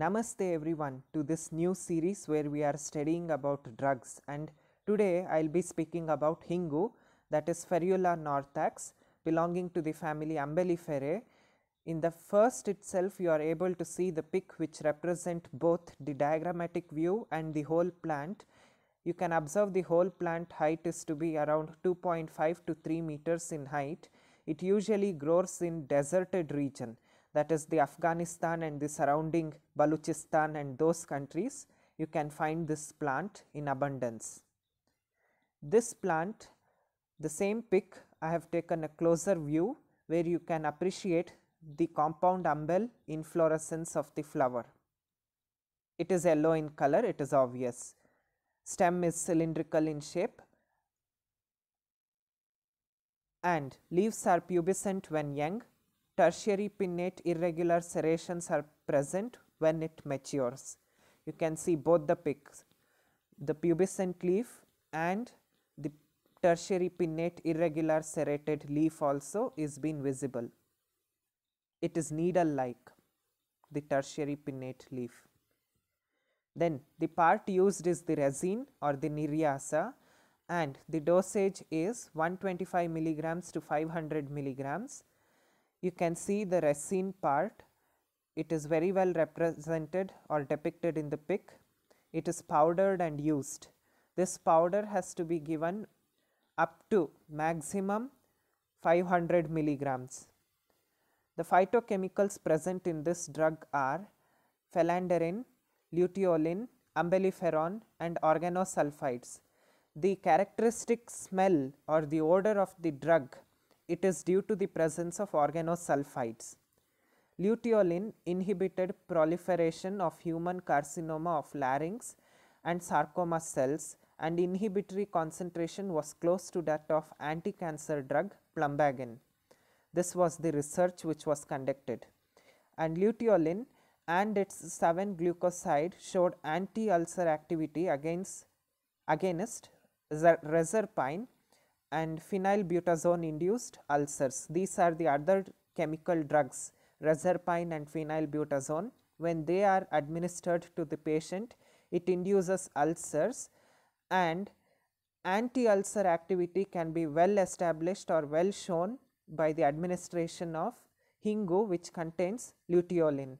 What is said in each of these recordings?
Namaste everyone to this new series where we are studying about drugs and today I'll be speaking about Hingu that is Ferula northax belonging to the family Umbelliferae. In the first itself you are able to see the pic which represent both the diagrammatic view and the whole plant. You can observe the whole plant height is to be around 2.5 to 3 meters in height. It usually grows in deserted region that is the Afghanistan and the surrounding Baluchistan and those countries, you can find this plant in abundance. This plant, the same pic, I have taken a closer view where you can appreciate the compound umbel inflorescence of the flower. It is yellow in color, it is obvious. Stem is cylindrical in shape and leaves are pubescent when young Tertiary pinnate irregular serrations are present when it matures. You can see both the peaks, the pubescent leaf and the tertiary pinnate irregular serrated leaf also is being visible. It is needle like the tertiary pinnate leaf. Then the part used is the resin or the niriasa and the dosage is 125 milligrams to 500 milligrams you can see the racine part. It is very well represented or depicted in the pic. It is powdered and used. This powder has to be given up to maximum 500 milligrams. The phytochemicals present in this drug are phalanderin, luteolin, umbelliferon and organosulfides. The characteristic smell or the odor of the drug it is due to the presence of organosulfides. Luteolin inhibited proliferation of human carcinoma of larynx and sarcoma cells and inhibitory concentration was close to that of anti-cancer drug plumbagen. This was the research which was conducted. And luteolin and its 7 glucoside showed anti-ulcer activity against, against reserpine and phenylbutazone induced ulcers. These are the other chemical drugs reserpine and phenylbutazone. When they are administered to the patient, it induces ulcers and anti-ulcer activity can be well established or well shown by the administration of Hingu which contains luteolin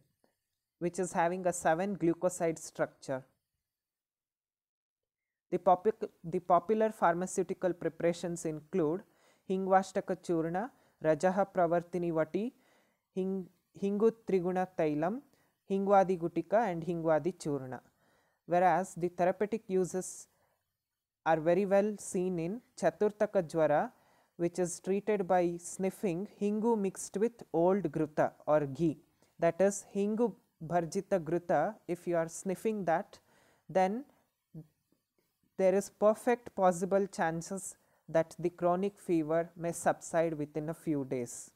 which is having a 7 glucoside structure. The, popu the popular pharmaceutical preparations include Hingvashtaka Churna, Rajaha Pravartini Vati, Hing Hingu Triguna tailam, Hingvadi Gutika and hinguadi Churna. Whereas the therapeutic uses are very well seen in Chaturtaka Jwara which is treated by sniffing Hingu mixed with old Gruta or ghee that is Hingu Bharjita Gruta if you are sniffing that then there is perfect possible chances that the chronic fever may subside within a few days.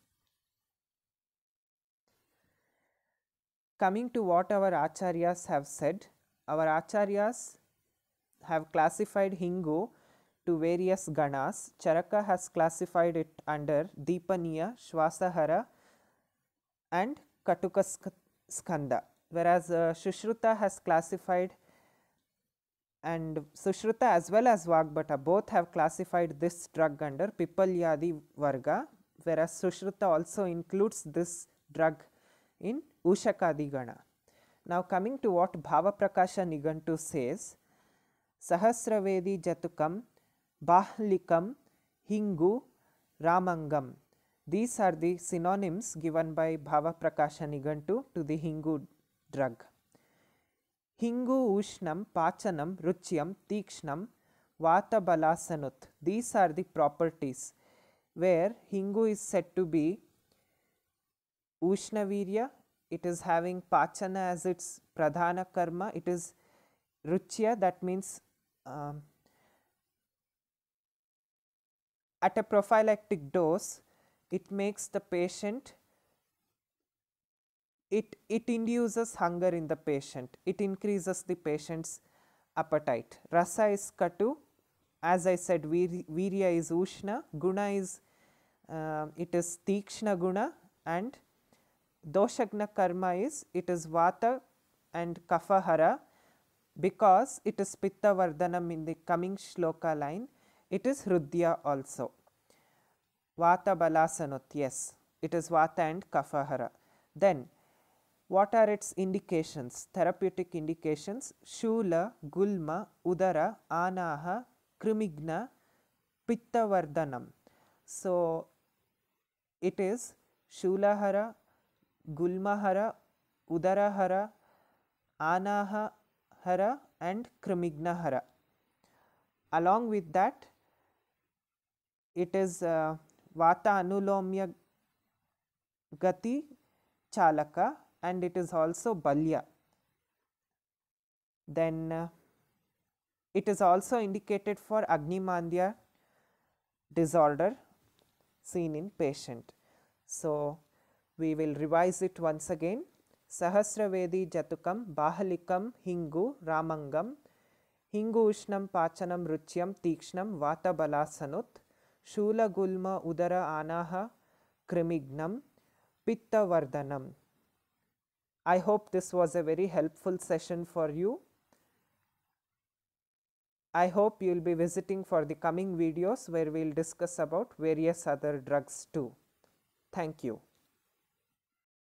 Coming to what our acharyas have said, our acharyas have classified hingo to various ganas. Charaka has classified it under Deepaniya, Shvasahara and Katuka whereas uh, Shushruta has classified and Sushruta as well as Vagbata both have classified this drug under Pipalyadi Varga whereas Sushruta also includes this drug in Ushakadi Gana. Now coming to what Prakasha Nigantu says, Sahasravedi Jatukam, Bahlikam, Hingu, Ramangam. These are the synonyms given by Prakasha Nigantu to the Hingu drug. Hingu Ushnam, Pachanam, Ruchyam, Tikshnam, Vatabalasanut. These are the properties where Hingu is said to be Ushnavirya, it is having Pachana as its Pradhana Karma, it is Ruchya that means um, at a prophylactic dose it makes the patient it, it induces hunger in the patient, it increases the patient's appetite. Rasa is katu, as I said virya is ushna, guna is uh, it is tikshna guna and doshagna karma is it is vata and kafahara because it is pitta vardhanam in the coming shloka line it is hrudya also. Vata balasanut yes it is vata and kafahara. Then what are its indications, therapeutic indications? Shula, Gulma, Udara, Anaha, Krimigna, Pittavardhanam. So, it is Shulahara, Gulmahara, Udarahara, Hara, and Krimigna Hara. Along with that, it is uh, Vata Anulomya Gati Chalaka and it is also balya. Then uh, it is also indicated for Agnimandya disorder seen in patient. So, we will revise it once again. Sahasravedi Jatukam, Bahalikam, Hingu, Ramangam, Hingu Ushnam Pachanam Ruchyam Tikshnam Vata Balasanut, Shula Gulma Udara Anaha, Krimignam, Pitta Vardhanam. I hope this was a very helpful session for you. I hope you will be visiting for the coming videos where we will discuss about various other drugs too. Thank you.